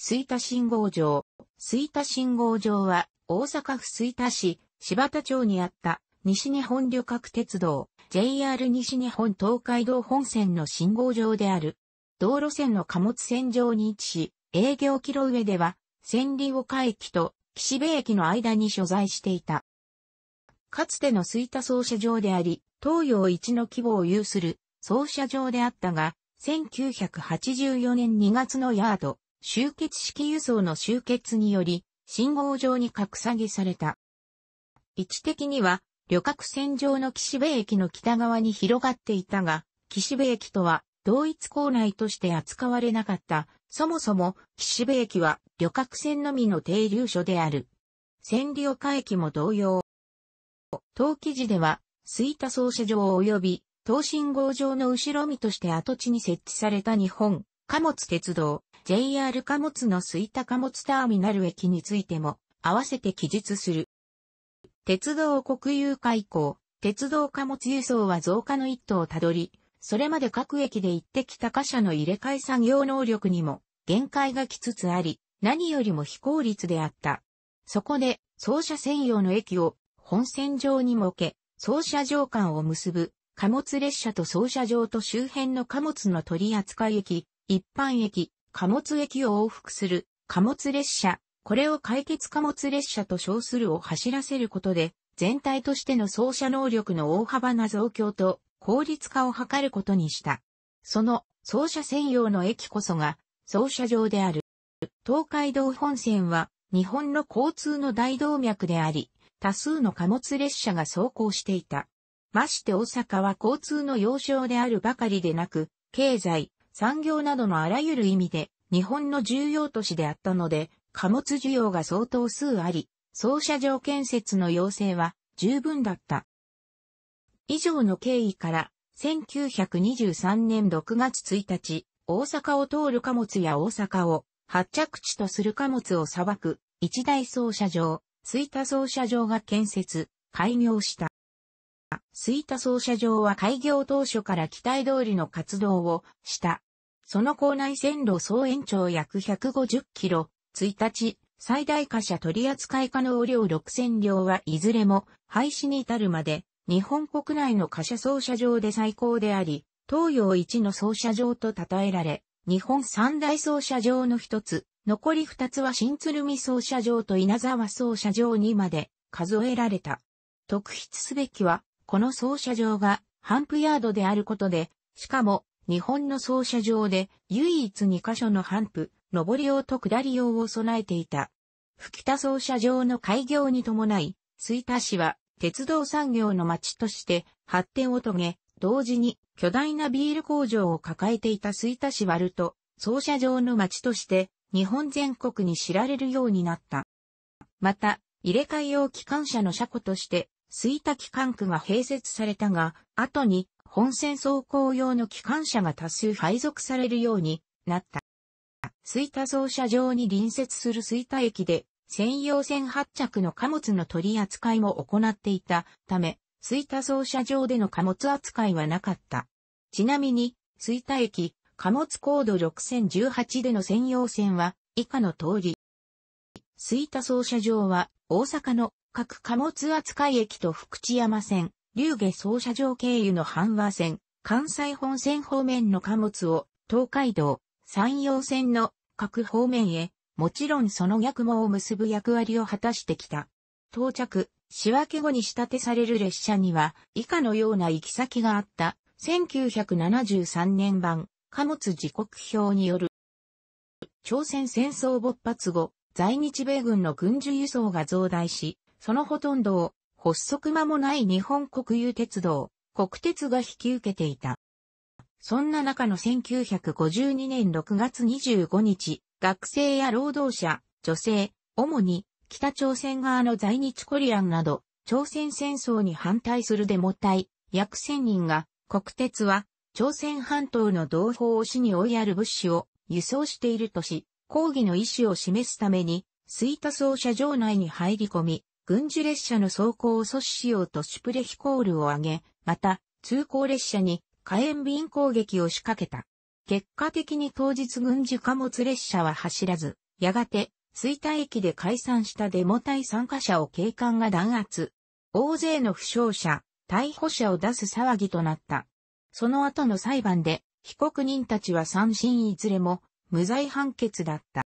吹田信号場。吹田信号場は、大阪府吹田市、柴田町にあった、西日本旅客鉄道、JR 西日本東海道本線の信号場である。道路線の貨物線上に位置し、営業キロ上では、千里岡駅と岸部駅の間に所在していた。かつての吹田操車場であり、東洋一の規模を有する操車場であったが、1984年2月のヤード、集結式輸送の集結により、信号上に格下げされた。位置的には、旅客船上の岸辺駅の北側に広がっていたが、岸辺駅とは同一構内として扱われなかった。そもそも岸辺駅は旅客船のみの停留所である。千里岡駅も同様。当記事では、吹田操車場及び東信号場の後ろ見として跡地に設置された日本貨物鉄道 JR 貨物の吹田貨物ターミナル駅についても、合わせて記述する。鉄道国有化以降、鉄道貨物輸送は増加の一途をたどり、それまで各駅で行ってきた貨車の入れ替え作業能力にも限界が来つつあり、何よりも非効率であった。そこで、走車専用の駅を本線上に設け、走車場間を結ぶ貨物列車と走車場と周辺の貨物の取扱駅、一般駅、貨物駅を往復する貨物列車、これを解決貨物列車と称するを走らせることで、全体としての走車能力の大幅な増強と効率化を図ることにした。その走車専用の駅こそが走車場である。東海道本線は日本の交通の大動脈であり、多数の貨物列車が走行していた。まして大阪は交通の要衝であるばかりでなく、経済、産業などのあらゆる意味で日本の重要都市であったので、貨物需要が相当数あり、操車場建設の要請は十分だった。以上の経緯から、1923年6月1日、大阪を通る貨物や大阪を発着地とする貨物を裁く一大操車場、吹田操車場が建設、開業した。吹田操車場は開業当初から期待通りの活動をしたその構内線路総延長約150キロ、1日、最大貨車取扱い可能量6000両はいずれも廃止に至るまで日本国内の貨車操車場で最高であり、東洋一の操車場と称えられ、日本三大操車場の一つ、残り二つは新鶴見操車場と稲沢操車場にまで数えられた。特筆すべきは、この操車場がハンプヤードであることで、しかも日本の操車場で唯一2カ所のハンプ、上り用と下り用を備えていた。吹田操車場の開業に伴い、吹田市は鉄道産業の町として発展を遂げ、同時に巨大なビール工場を抱えていた吹田市割ると、操車場の町として日本全国に知られるようになった。また、入れ替え用機関車の車庫として、吹田機関区が併設されたが、後に本線走行用の機関車が多数配属されるようになった。水田走車場に隣接する水田駅で専用線発着の貨物の取り扱いも行っていたため、水田走車場での貨物扱いはなかった。ちなみに、水田駅、貨物コード6018での専用線は以下の通り。水田走車場は大阪の各貨物扱い駅と福知山線、龍下総車場経由の阪和線、関西本線方面の貨物を、東海道、山陽線の各方面へ、もちろんその逆もを結ぶ役割を果たしてきた。到着、仕分け後に仕立てされる列車には、以下のような行き先があった、1973年版、貨物時刻表による。朝鮮戦争勃発後、在日米軍の軍需輸送が増大し、そのほとんどを発足間もない日本国有鉄道、国鉄が引き受けていた。そんな中の1952年6月25日、学生や労働者、女性、主に北朝鮮側の在日コリアンなど、朝鮮戦争に反対するデモ隊、約1000人が、国鉄は、朝鮮半島の同胞を死に追いやる物資を輸送しているとし、抗議の意思を示すために、吹田奏社場内に入り込み、軍事列車の走行を阻止しようとシュプレヒコールを上げ、また、通行列車に火炎瓶攻撃を仕掛けた。結果的に当日軍事貨物列車は走らず、やがて、水田駅で解散したデモ隊参加者を警官が弾圧。大勢の負傷者、逮捕者を出す騒ぎとなった。その後の裁判で、被告人たちは三審いずれも、無罪判決だった。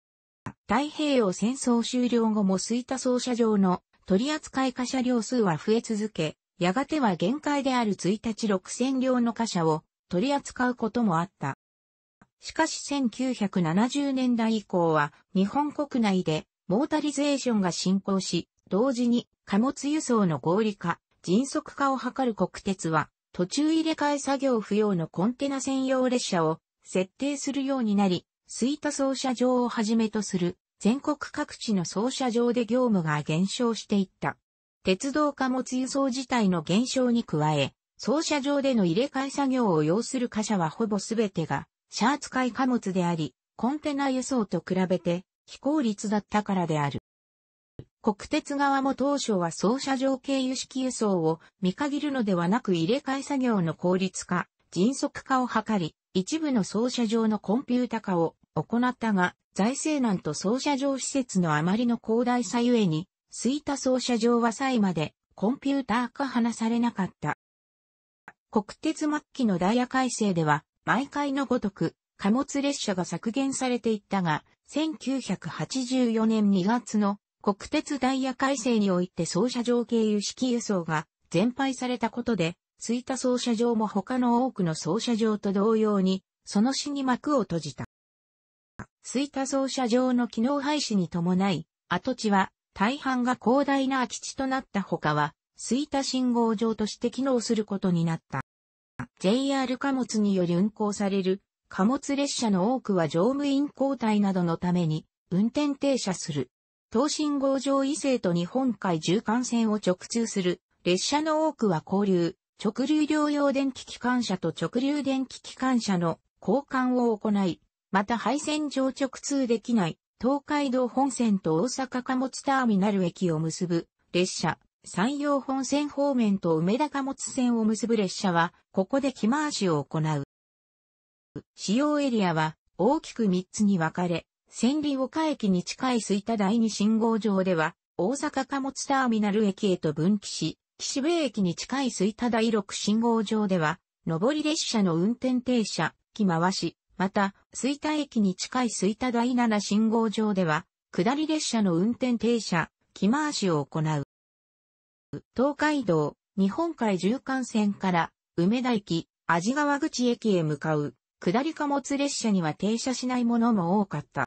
太平洋戦争終了後も水田操車場の取扱貨車両数は増え続け、やがては限界である1日6000両の貨車を取り扱うこともあった。しかし1970年代以降は日本国内でモータリゼーションが進行し、同時に貨物輸送の合理化、迅速化を図る国鉄は途中入れ替え作業不要のコンテナ専用列車を設定するようになり、スイタ操車場をはじめとする全国各地の操車場で業務が減少していった。鉄道貨物輸送自体の減少に加え、操車場での入れ替え作業を要する貨車はほぼすべてが、シャー使い貨物であり、コンテナ輸送と比べて非効率だったからである。国鉄側も当初は操車場経由式輸送を見限るのではなく入れ替え作業の効率化、迅速化を図り、一部の操車場のコンピュータ化を行ったが、財政難と操車場施設のあまりの広大さゆえに、スイタ操車場は際までコンピューター化話されなかった。国鉄末期のダイヤ改正では、毎回のごとく、貨物列車が削減されていったが、1984年2月の国鉄ダイヤ改正において操車場経由式輸送が全廃されたことで、イタ操車場も他の多くの操車場と同様に、その死に幕を閉じた。水田操車場の機能廃止に伴い、跡地は大半が広大な空き地となったほかは、水田信号場として機能することになった。JR 貨物により運行される貨物列車の多くは乗務員交代などのために運転停車する。東信号場異性と日本海縦貫線を直通する列車の多くは交流、直流両用電気機関車と直流電気機関車の交換を行い、また廃線上直通できない東海道本線と大阪貨物ターミナル駅を結ぶ列車、山陽本線方面と梅田貨物線を結ぶ列車は、ここで着回しを行う。使用エリアは大きく3つに分かれ、千里岡駅に近い水田第二信号場では、大阪貨物ターミナル駅へと分岐し、岸辺駅に近い水田第六信号場では、上り列車の運転停車、着回し、また、吹田駅に近い吹田第七信号場では、下り列車の運転停車、木回しを行う。東海道、日本海縦貫線から、梅田駅、味川口駅へ向かう、下り貨物列車には停車しないものも多かった。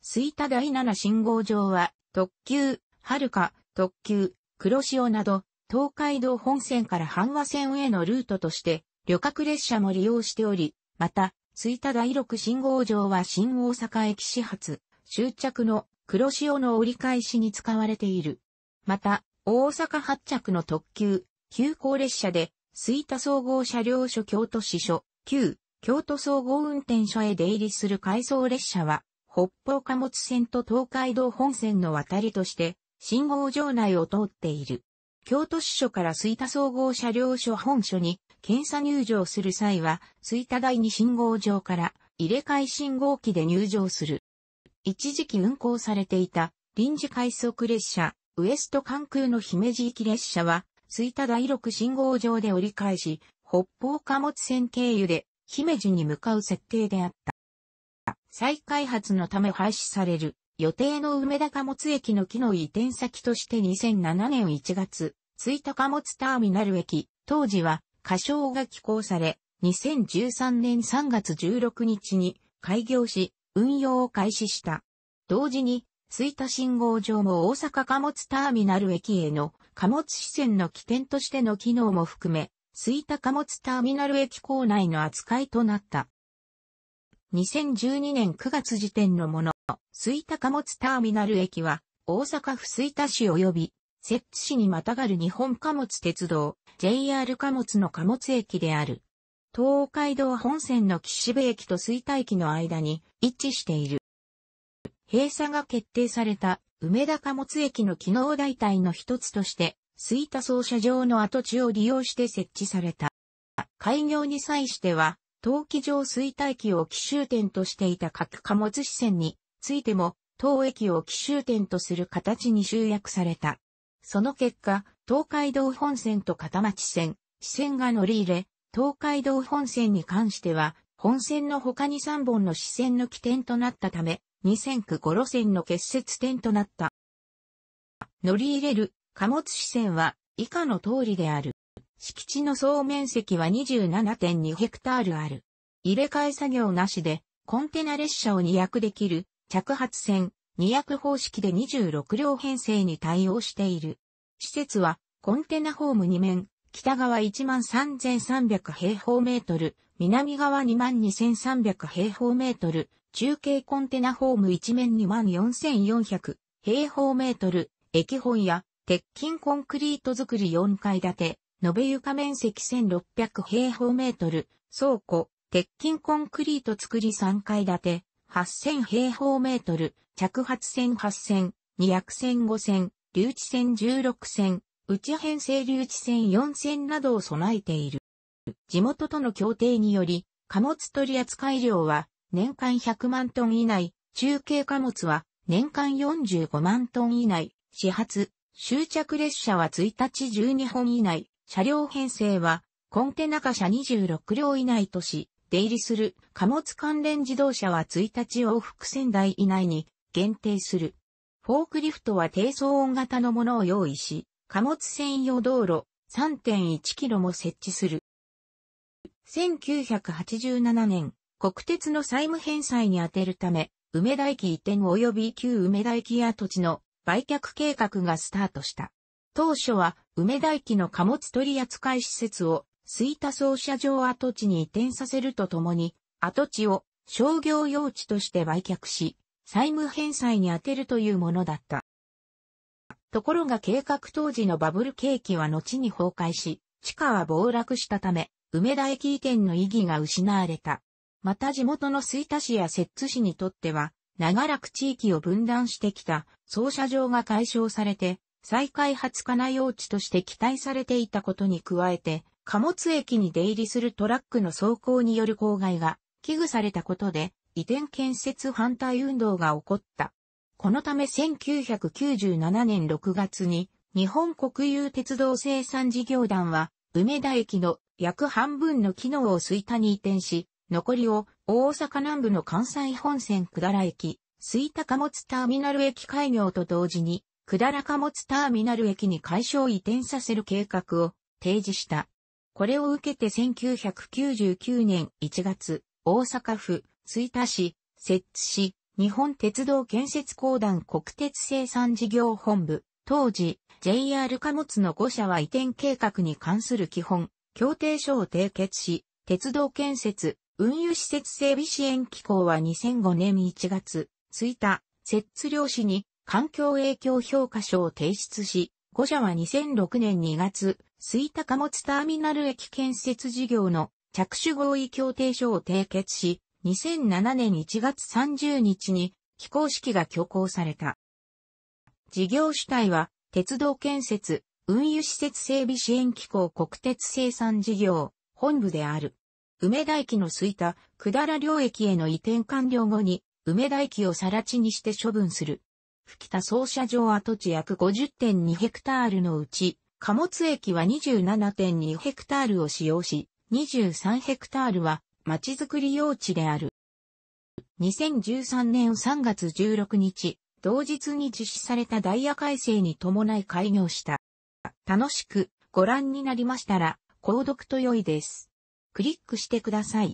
吹田第七信号場は、特急、遥か、特急、黒潮など、東海道本線から阪和線へのルートとして、旅客列車も利用しており、また、吹田第六信号場は新大阪駅始発、終着の黒潮の折り返しに使われている。また、大阪発着の特急、急行列車で、吹田総合車両所京都支所、旧、京都総合運転所へ出入りする回送列車は、北方貨物線と東海道本線の渡りとして、信号場内を通っている。京都支所から吹田総合車両所本所に検査入場する際は、吹田第二信号場から入れ替え信号機で入場する。一時期運行されていた臨時快速列車、ウエスト関空の姫路行き列車は、吹田第六信号場で折り返し、北方貨物線経由で姫路に向かう設定であった。再開発のため廃止される予定の梅田貨物駅の機能移転先として2007年1月、吹田貨物ターミナル駅、当時は歌唱が寄稿され、2013年3月16日に開業し、運用を開始した。同時に、吹田信号場も大阪貨物ターミナル駅への貨物支線の起点としての機能も含め、吹田貨物ターミナル駅構内の扱いとなった。2012年9月時点のもの、吹田貨物ターミナル駅は、大阪府吹田市及び摂津市にまたがる日本貨物鉄道、JR 貨物の貨物駅である。東海道本線の岸部駅と水田駅の間に位置している。閉鎖が決定された梅田貨物駅の機能代替の一つとして、水田操車場の跡地を利用して設置された。開業に際しては、陶器場水田駅を奇襲点としていた各貨物支線についても、当駅を奇襲点とする形に集約された。その結果、東海道本線と片町線、支線が乗り入れ、東海道本線に関しては、本線の他に3本の支線の起点となったため、2000区5路線の結節点となった。乗り入れる貨物支線は以下の通りである。敷地の総面積は27.2ヘクタールある。入れ替え作業なしで、コンテナ列車を2役できる、着発線、二役方式で26両編成に対応している。施設は、コンテナホーム2面、北側13,300平方メートル、南側22,300平方メートル、中継コンテナホーム1面24,400平方メートル、駅本や鉄筋コンクリート作り4階建て、延べ床面積1600平方メートル、倉庫、鉄筋コンクリート作り3階建て、8000平方メートル、着発線8 0 2 0線5線、留置線16線、内編成留置線4線などを備えている。地元との協定により、貨物取扱量は年間100万トン以内、中継貨物は年間45万トン以内、始発、終着列車は1日12本以内、車両編成はコンテナ貨車26両以内とし、出入りする貨物関連自動車は1日往復仙台以内に限定する。フォークリフトは低騒音型のものを用意し、貨物専用道路3.1キロも設置する。1987年、国鉄の債務返済に充てるため、梅田駅移転及び旧梅田駅跡地の売却計画がスタートした。当初は梅田駅の貨物取扱施設を吹田総社場跡地に移転させるとともに、跡地を商業用地として売却し、債務返済に充てるというものだった。ところが計画当時のバブル景気は後に崩壊し、地価は暴落したため、梅田駅移転の意義が失われた。また地元の吹田市や摂津市にとっては、長らく地域を分断してきた総社場が解消されて、再開発かな用地として期待されていたことに加えて、貨物駅に出入りするトラックの走行による公害が危惧されたことで移転建設反対運動が起こった。このため1997年6月に日本国有鉄道生産事業団は梅田駅の約半分の機能を吹田に移転し、残りを大阪南部の関西本線下ら駅、吹田貨物ターミナル駅開業と同時に、下済貨物ターミナル駅に解消移転させる計画を提示した。これを受けて1999年1月、大阪府、吹田市、摂津市、日本鉄道建設公団国鉄生産事業本部、当時、JR 貨物の5社は移転計画に関する基本、協定書を締結し、鉄道建設、運輸施設整備支援機構は2005年1月、吹田、摂津漁市に環境影響評価書を提出し、5社は2006年2月、水貨物ターミナル駅建設事業の着手合意協定書を締結し、2007年1月30日に起工式が挙行された。事業主体は、鉄道建設、運輸施設整備支援機構国鉄生産事業、本部である。梅田駅の吹田、下良領駅への移転完了後に、梅田駅を更地にして処分する。吹田総社場跡地約50.2ヘクタールのうち、貨物駅は27.2ヘクタールを使用し、23ヘクタールはちづくり用地である。2013年3月16日、同日に実施されたダイヤ改正に伴い開業した。楽しくご覧になりましたら、購読と良いです。クリックしてください。